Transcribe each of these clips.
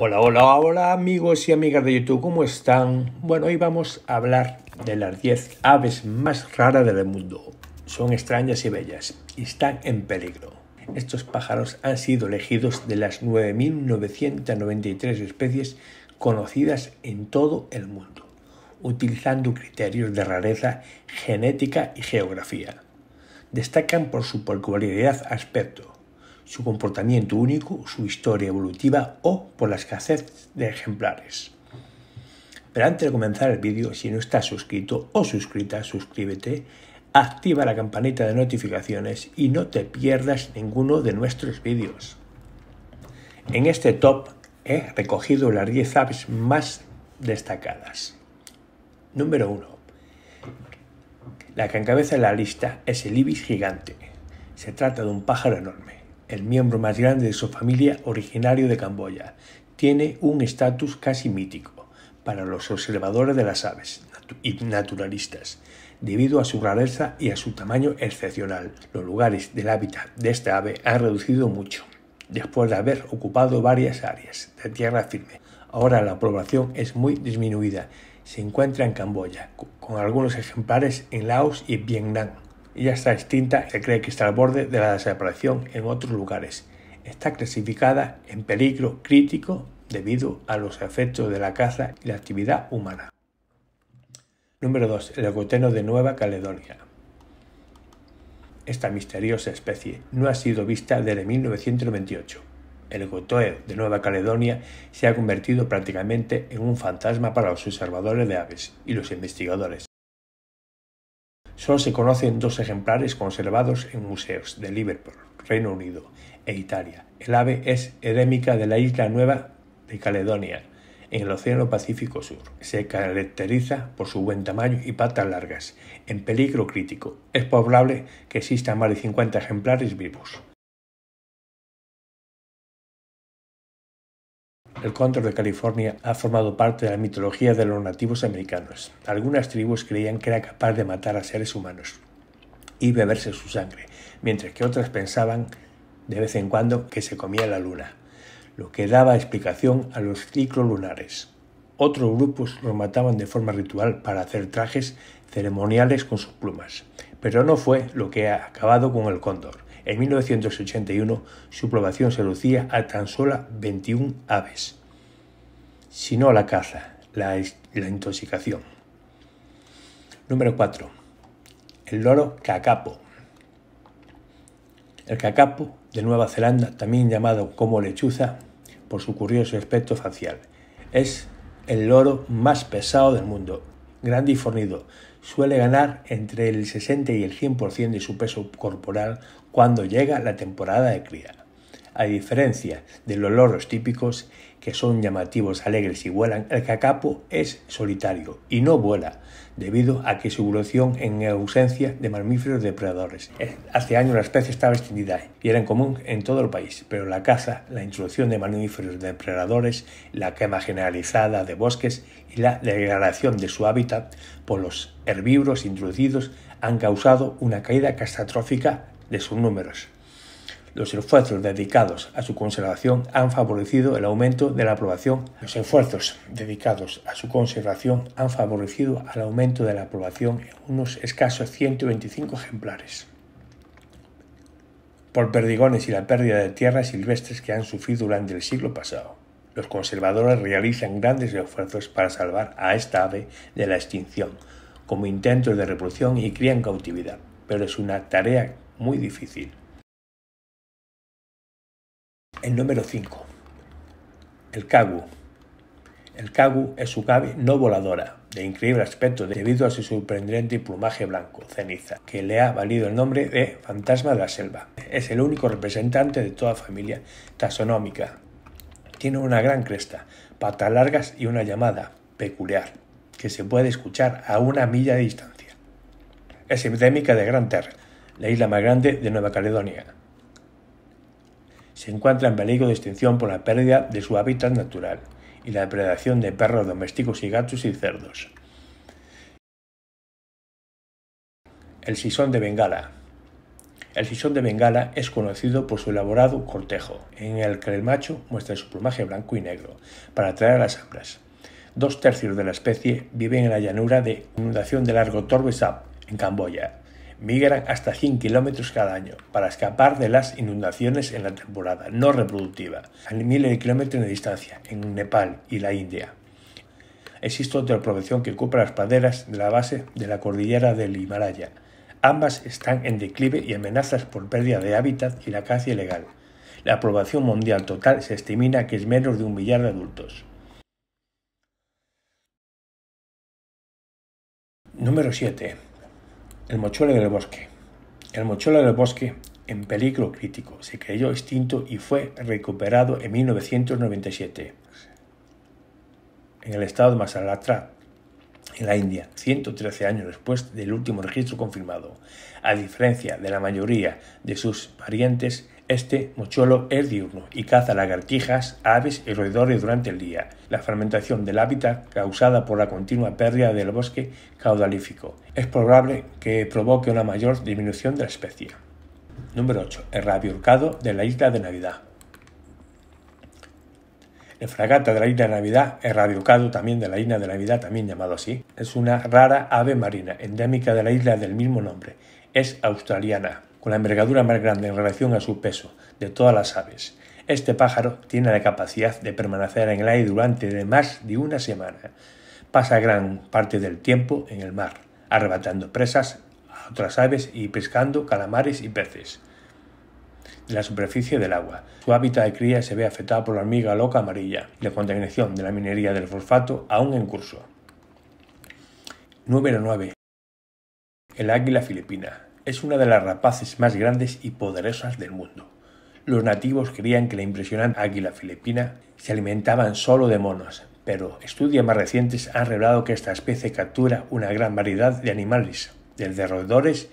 Hola, hola, hola amigos y amigas de YouTube, ¿cómo están? Bueno, hoy vamos a hablar de las 10 aves más raras del mundo. Son extrañas y bellas y están en peligro. Estos pájaros han sido elegidos de las 9.993 especies conocidas en todo el mundo, utilizando criterios de rareza, genética y geografía. Destacan por su peculiaridad aspecto, su comportamiento único, su historia evolutiva o por la escasez de ejemplares. Pero antes de comenzar el vídeo, si no estás suscrito o suscrita, suscríbete, activa la campanita de notificaciones y no te pierdas ninguno de nuestros vídeos. En este top he recogido las 10 apps más destacadas. Número 1. La que encabeza la lista es el ibis gigante. Se trata de un pájaro enorme el miembro más grande de su familia originario de Camboya, tiene un estatus casi mítico para los observadores de las aves y naturalistas, debido a su rareza y a su tamaño excepcional. Los lugares del hábitat de esta ave han reducido mucho, después de haber ocupado varias áreas de tierra firme. Ahora la población es muy disminuida. Se encuentra en Camboya, con algunos ejemplares en Laos y Vietnam ya está extinta se cree que está al borde de la desaparición en otros lugares. Está clasificada en peligro crítico debido a los efectos de la caza y la actividad humana. Número 2. El ecoteno de Nueva Caledonia. Esta misteriosa especie no ha sido vista desde 1998. El ecoteno de Nueva Caledonia se ha convertido prácticamente en un fantasma para los observadores de aves y los investigadores, Solo se conocen dos ejemplares conservados en museos de Liverpool, Reino Unido e Italia. El ave es endémica de la isla Nueva de Caledonia, en el Océano Pacífico Sur. Se caracteriza por su buen tamaño y patas largas, en peligro crítico. Es probable que existan más de 50 ejemplares vivos. el cóndor de California ha formado parte de la mitología de los nativos americanos. Algunas tribus creían que era capaz de matar a seres humanos y beberse su sangre, mientras que otras pensaban de vez en cuando que se comía la luna, lo que daba explicación a los ciclos lunares. Otros grupos lo mataban de forma ritual para hacer trajes ceremoniales con sus plumas, pero no fue lo que ha acabado con el cóndor. En 1981 su población se reducía a tan solo 21 aves, sino la caza, la, la intoxicación. Número 4. El loro cacapo. El cacapo de Nueva Zelanda, también llamado como lechuza por su curioso aspecto facial, es el loro más pesado del mundo, grande y fornido. Suele ganar entre el 60 y el 100% de su peso corporal cuando llega la temporada de cría. A diferencia de los loros típicos, que son llamativos, alegres y vuelan, el cacapo es solitario y no vuela, debido a que su evolución en ausencia de mamíferos depredadores. Eh, hace años la especie estaba extendida y era en común en todo el país, pero la caza, la introducción de mamíferos depredadores, la quema generalizada de bosques y la degradación de su hábitat por los herbívoros introducidos han causado una caída catastrófica de sus números. Los esfuerzos dedicados a su conservación han favorecido el aumento de la población Los esfuerzos dedicados a su conservación han favorecido al aumento de la aprobación en unos escasos 125 ejemplares. Por perdigones y la pérdida de tierras silvestres que han sufrido durante el siglo pasado, los conservadores realizan grandes esfuerzos para salvar a esta ave de la extinción, como intentos de reproducción y cría en cautividad, pero es una tarea muy difícil. El número 5. El Cagu El Cagu es su ave no voladora, de increíble aspecto debido a su sorprendente plumaje blanco, ceniza, que le ha valido el nombre de fantasma de la selva. Es el único representante de toda familia taxonómica. Tiene una gran cresta, patas largas y una llamada peculiar, que se puede escuchar a una milla de distancia. Es endémica de Gran Terra la isla más grande de Nueva Caledonia. Se encuentra en peligro de extinción por la pérdida de su hábitat natural y la depredación de perros domésticos y gatos y cerdos. El sisón de Bengala. El sisón de Bengala es conocido por su elaborado cortejo, en el que el macho muestra su plumaje blanco y negro para atraer a las hembras. Dos tercios de la especie viven en la llanura de inundación del largo Torbesap, en Camboya, migran hasta 100 kilómetros cada año para escapar de las inundaciones en la temporada no reproductiva, a miles de kilómetros de distancia, en Nepal y la India. Existe otra población que ocupa las praderas de la base de la cordillera del Himalaya. Ambas están en declive y amenazas por pérdida de hábitat y la caza ilegal. La población mundial total se estimina que es menos de un millar de adultos. Número 7. El mochuelo del bosque. El mochuelo del bosque en peligro crítico se creyó extinto y fue recuperado en 1997 en el estado de Masalatra, en la India, 113 años después del último registro confirmado. A diferencia de la mayoría de sus parientes, este mochuelo es diurno y caza lagartijas, aves y roedores durante el día. La fragmentación del hábitat causada por la continua pérdida del bosque caudalífico es probable que provoque una mayor disminución de la especie. Número 8. El rabiolcado de la isla de Navidad. El fragata de la isla de Navidad, el rabiolcado también de la isla de Navidad, también llamado así, es una rara ave marina endémica de la isla del mismo nombre. Es australiana con la envergadura más grande en relación a su peso de todas las aves. Este pájaro tiene la capacidad de permanecer en el aire durante más de una semana. Pasa gran parte del tiempo en el mar, arrebatando presas a otras aves y pescando calamares y peces de la superficie del agua. Su hábitat de cría se ve afectado por la hormiga loca amarilla y la contaminación de la minería del fosfato aún en curso. Número 9. El águila filipina es una de las rapaces más grandes y poderosas del mundo. Los nativos creían que la impresionante águila filipina se alimentaban solo de monos, pero estudios más recientes han revelado que esta especie captura una gran variedad de animales, desde roedores,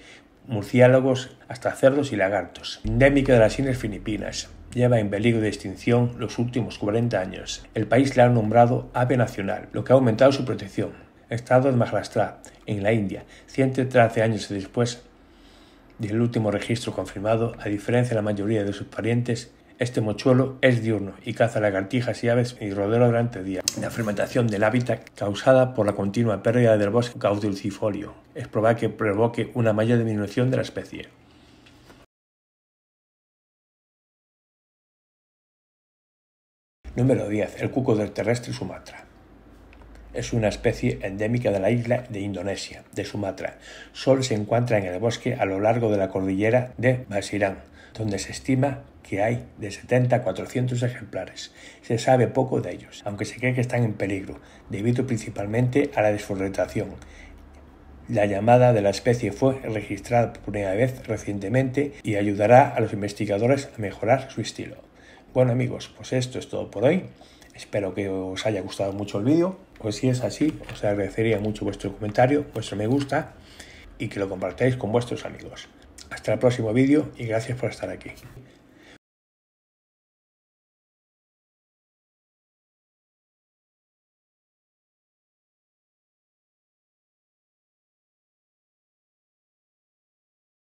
murciélagos hasta cerdos y lagartos. Endémica de las Islas Filipinas, lleva en peligro de extinción los últimos 40 años. El país la ha nombrado ave nacional, lo que ha aumentado su protección. Estado de Maharashtra, en la India, 113 años después y el último registro confirmado, a diferencia de la mayoría de sus parientes, este mochuelo es diurno y caza lagartijas y aves y rodeo durante el día. La fermentación del hábitat causada por la continua pérdida del bosque caudulcifolio es probable que provoque una mayor disminución de la especie. Número 10. El cuco del terrestre Sumatra. Es una especie endémica de la isla de Indonesia, de Sumatra. Solo se encuentra en el bosque a lo largo de la cordillera de Basirán, donde se estima que hay de 70 a 400 ejemplares. Se sabe poco de ellos, aunque se cree que están en peligro, debido principalmente a la desforestación. La llamada de la especie fue registrada por primera vez recientemente y ayudará a los investigadores a mejorar su estilo. Bueno amigos, pues esto es todo por hoy. Espero que os haya gustado mucho el vídeo. Pues si es así, os agradecería mucho vuestro comentario, vuestro me gusta y que lo compartáis con vuestros amigos. Hasta el próximo vídeo y gracias por estar aquí.